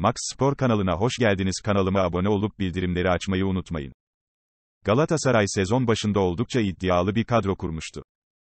Max Spor kanalına hoş geldiniz. Kanalıma abone olup bildirimleri açmayı unutmayın. Galatasaray sezon başında oldukça iddialı bir kadro kurmuştu.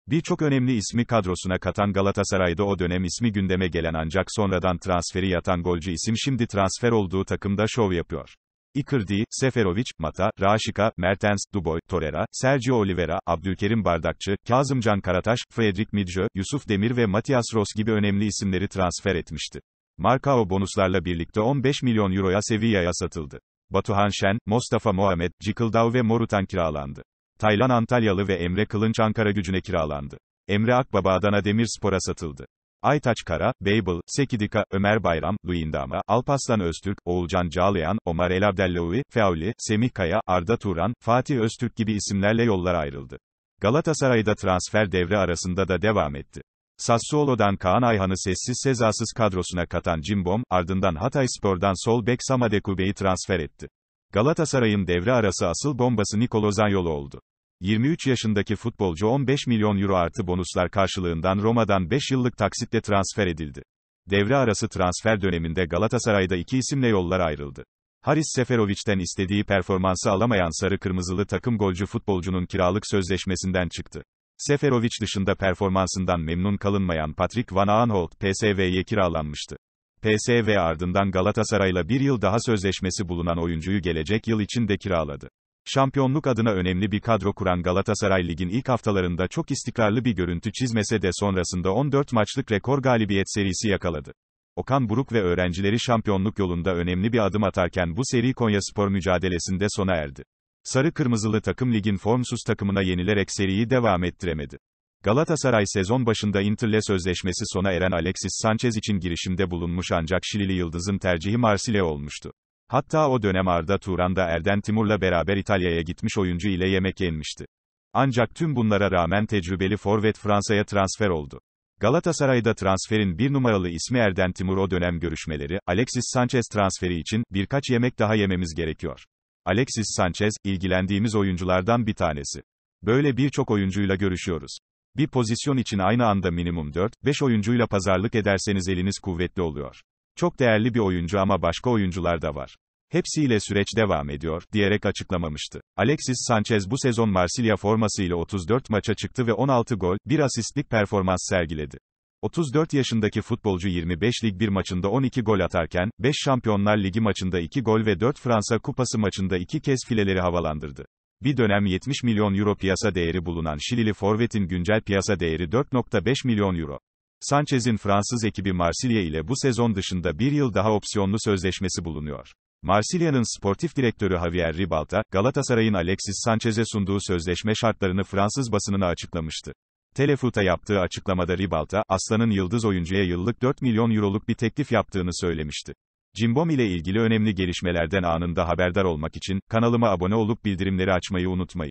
Birçok önemli ismi kadrosuna katan Galatasaray'da o dönem ismi gündeme gelen ancak sonradan transferi yatan golcü isim şimdi transfer olduğu takımda şov yapıyor. Icardi, Seferovic, Mata, Raşika, Mertens, Duboy, Torera, Sergio Oliveira, Abdülkerim Bardakçı, Kazımcan Karataş, Fredrik Midjo, Yusuf Demir ve Matias Ross gibi önemli isimleri transfer etmişti. Marka o bonuslarla birlikte 15 milyon euroya Sevilla'ya satıldı. Batuhan Şen, Mustafa Muhammed, Cikıldav ve Morutan kiralandı. Taylan Antalyalı ve Emre Kılınç Ankara gücüne kiralandı. Emre Akbaba Adana Demirspor'a satıldı. Aytaç Kara, Babel, Sekidika, Ömer Bayram, Luyindama, Alpaslan Öztürk, Oğulcan Çağlayan, Omar El Abdellevi, Feavli, Semih Kaya, Arda Turan, Fatih Öztürk gibi isimlerle yollar ayrıldı. Galatasaray'da transfer devre arasında da devam etti. Sassuolo'dan Kaan Ayhan'ı sessiz sezasız kadrosuna katan Cimbom, ardından Hatay Spor'dan sol bek Samadekube'yi transfer etti. Galatasaray'ın devre arası asıl bombası Nikolo Zanyolu oldu. 23 yaşındaki futbolcu 15 milyon euro artı bonuslar karşılığından Roma'dan 5 yıllık taksitle transfer edildi. Devre arası transfer döneminde Galatasaray'da iki isimle yollar ayrıldı. Haris Seferovic'ten istediği performansı alamayan sarı kırmızılı takım golcü futbolcunun kiralık sözleşmesinden çıktı. Seferovic dışında performansından memnun kalınmayan Patrick Van Aanholt PSV'ye kiralanmıştı. PSV ardından Galatasaray'la bir yıl daha sözleşmesi bulunan oyuncuyu gelecek yıl için de kiraladı. Şampiyonluk adına önemli bir kadro kuran Galatasaray Lig'in ilk haftalarında çok istikrarlı bir görüntü çizmese de sonrasında 14 maçlık rekor galibiyet serisi yakaladı. Okan Buruk ve öğrencileri şampiyonluk yolunda önemli bir adım atarken bu seri Konyaspor mücadelesinde sona erdi. Sarı Kırmızılı takım ligin formsuz takımına yenilerek seriyi devam ettiremedi. Galatasaray sezon başında Inter'le sözleşmesi sona eren Alexis Sanchez için girişimde bulunmuş ancak Şilili Yıldız'ın tercihi Marsilya olmuştu. Hatta o dönem Arda Turan'da Erden Timur'la beraber İtalya'ya gitmiş oyuncu ile yemek yenmişti. Ancak tüm bunlara rağmen tecrübeli forvet Fransa'ya transfer oldu. Galatasaray'da transferin bir numaralı ismi Erden Timur o dönem görüşmeleri, Alexis Sanchez transferi için, birkaç yemek daha yememiz gerekiyor. Alexis Sanchez, ilgilendiğimiz oyunculardan bir tanesi. Böyle birçok oyuncuyla görüşüyoruz. Bir pozisyon için aynı anda minimum 4-5 oyuncuyla pazarlık ederseniz eliniz kuvvetli oluyor. Çok değerli bir oyuncu ama başka oyuncular da var. Hepsiyle süreç devam ediyor, diyerek açıklamamıştı. Alexis Sanchez bu sezon Marsilya formasıyla 34 maça çıktı ve 16 gol, 1 asistlik performans sergiledi. 34 yaşındaki futbolcu 25 lig 1 maçında 12 gol atarken, 5 Şampiyonlar Ligi maçında 2 gol ve 4 Fransa Kupası maçında 2 kez fileleri havalandırdı. Bir dönem 70 milyon euro piyasa değeri bulunan Şilili Forvet'in güncel piyasa değeri 4.5 milyon euro. Sanchez'in Fransız ekibi Marsilya ile bu sezon dışında bir yıl daha opsiyonlu sözleşmesi bulunuyor. Marsilya'nın sportif direktörü Javier Ribalta, Galatasaray'ın Alexis Sanchez'e sunduğu sözleşme şartlarını Fransız basınına açıklamıştı. Telefut'a yaptığı açıklamada Ribalta, Aslan'ın yıldız oyuncuya yıllık 4 milyon euroluk bir teklif yaptığını söylemişti. Cimbom ile ilgili önemli gelişmelerden anında haberdar olmak için kanalıma abone olup bildirimleri açmayı unutmayın.